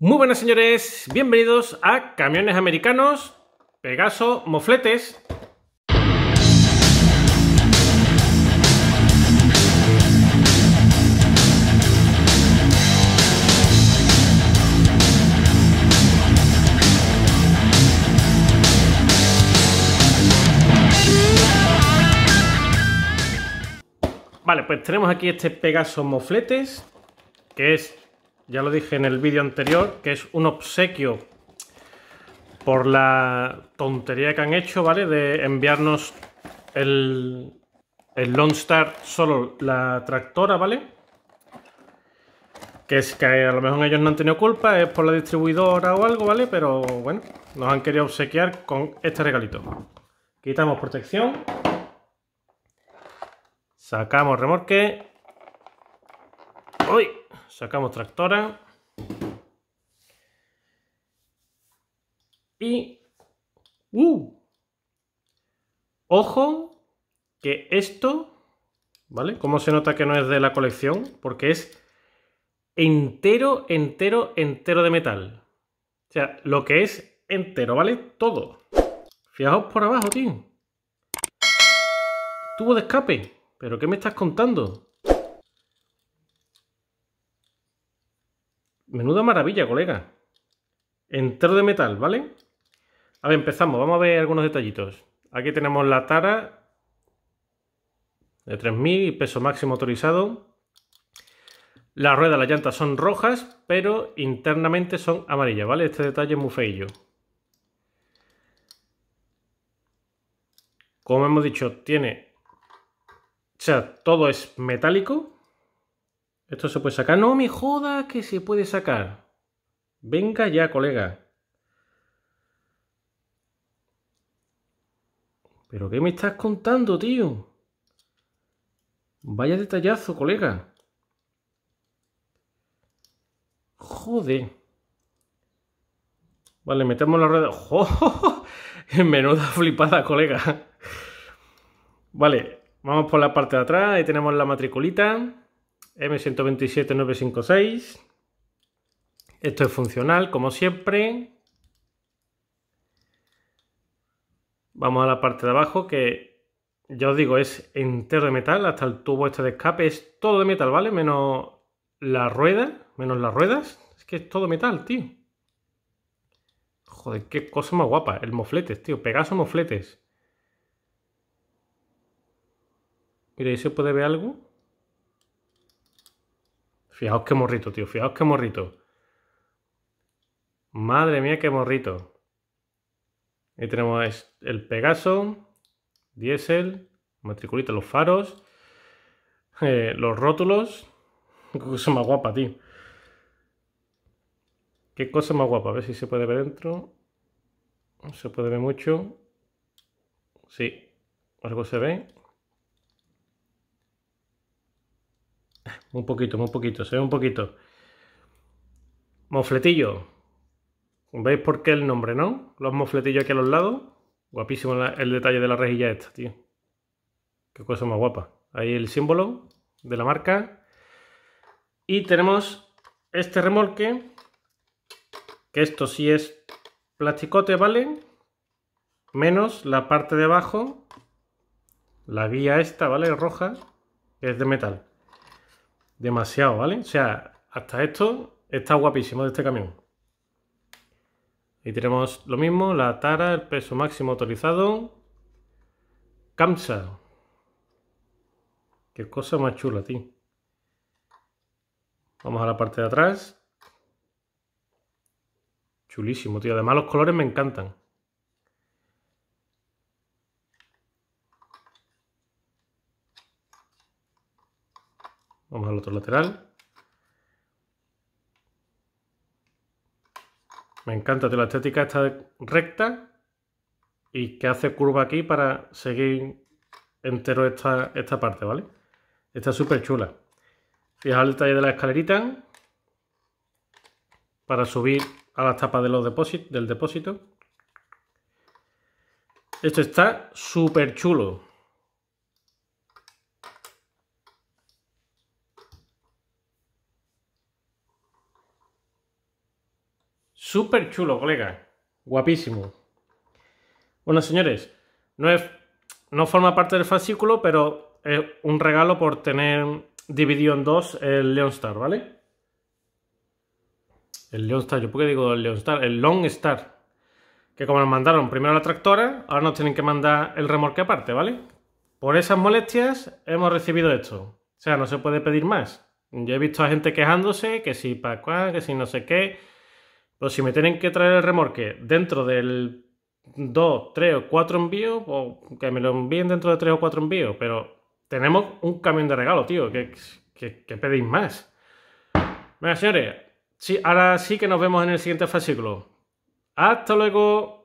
Muy buenas señores, bienvenidos a Camiones Americanos, Pegaso, Mofletes. Vale, pues tenemos aquí este Pegaso Mofletes, que es ya lo dije en el vídeo anterior, que es un obsequio por la tontería que han hecho, ¿vale? De enviarnos el, Lone Star solo la tractora, ¿vale? Que es que a lo mejor ellos no han tenido culpa, es por la distribuidora o algo, ¿vale? Pero bueno, nos han querido obsequiar con este regalito. Quitamos protección. Sacamos remorque. ¡Uy! sacamos tractora y ¡uh! ojo que esto ¿vale? ¿Cómo se nota que no es de la colección? Porque es entero, entero, entero de metal. O sea, lo que es entero, ¿vale? Todo. Fijaos por abajo, tío. Tubo de escape. ¿Pero qué me estás contando? Menuda maravilla, colega. Entero de metal, ¿vale? A ver, empezamos. Vamos a ver algunos detallitos. Aquí tenemos la tara de 3000 y peso máximo autorizado. Las ruedas, las llantas son rojas, pero internamente son amarillas, ¿vale? Este detalle es muy feillo. Como hemos dicho, tiene... O sea, todo es metálico, esto se puede sacar. No me jodas que se puede sacar. Venga ya, colega. ¿Pero qué me estás contando, tío? Vaya detallazo, colega. Joder. Vale, metemos la rueda. ¡Jojo! Menuda flipada, colega. Vale, vamos por la parte de atrás. Ahí tenemos la matriculita. M127956. Esto es funcional, como siempre. Vamos a la parte de abajo, que ya os digo, es entero de metal, hasta el tubo este de escape es todo de metal, ¿vale? Menos la rueda, menos las ruedas. Es que es todo metal, tío. Joder, qué cosa más guapa. El mofletes, tío. Pegaso mofletes. Mira, ahí se puede ver algo? Fijaos qué morrito, tío. Fijaos qué morrito. Madre mía, qué morrito. Ahí tenemos el Pegaso, diésel, matriculita, los faros, eh, los rótulos. Qué cosa más guapa, tío. Qué cosa más guapa. A ver si se puede ver dentro. No se puede ver mucho. Sí, algo se ve. Un poquito, muy poquito, se ve un poquito. Mofletillo. ¿Veis por qué el nombre, no? Los mofletillos aquí a los lados. Guapísimo el detalle de la rejilla esta, tío. Qué cosa más guapa. Ahí el símbolo de la marca. Y tenemos este remolque. Que esto sí es plasticote, ¿vale? Menos la parte de abajo. La guía esta, ¿vale? Roja. es de metal demasiado, ¿vale? O sea, hasta esto está guapísimo de este camión. Y tenemos lo mismo, la tara, el peso máximo autorizado. Kamsa. Qué cosa más chula, tío. Vamos a la parte de atrás. Chulísimo, tío. Además los colores me encantan. Vamos al otro lateral. Me encanta la estética esta recta y que hace curva aquí para seguir entero esta, esta parte, ¿vale? Está súper chula. Fijaos el detalle de la escalerita para subir a las tapas del depósito. Esto está súper chulo. Súper chulo, colega. Guapísimo. Bueno, señores, no, es, no forma parte del fascículo, pero es un regalo por tener dividido en dos el Leon Star, ¿vale? El Leon Star. ¿yo por qué digo el Star. El Long Star. Que como nos mandaron primero la tractora, ahora nos tienen que mandar el remolque aparte, ¿vale? Por esas molestias hemos recibido esto. O sea, no se puede pedir más. Yo he visto a gente quejándose que si cuál, que si no sé qué. Pues si me tienen que traer el remorque dentro del 2, 3 o 4 envíos, o que me lo envíen dentro de 3 o 4 envíos, pero tenemos un camión de regalo, tío, ¿qué, pedís más? Venga, señores, ahora sí que nos vemos en el siguiente fascículo. Hasta luego.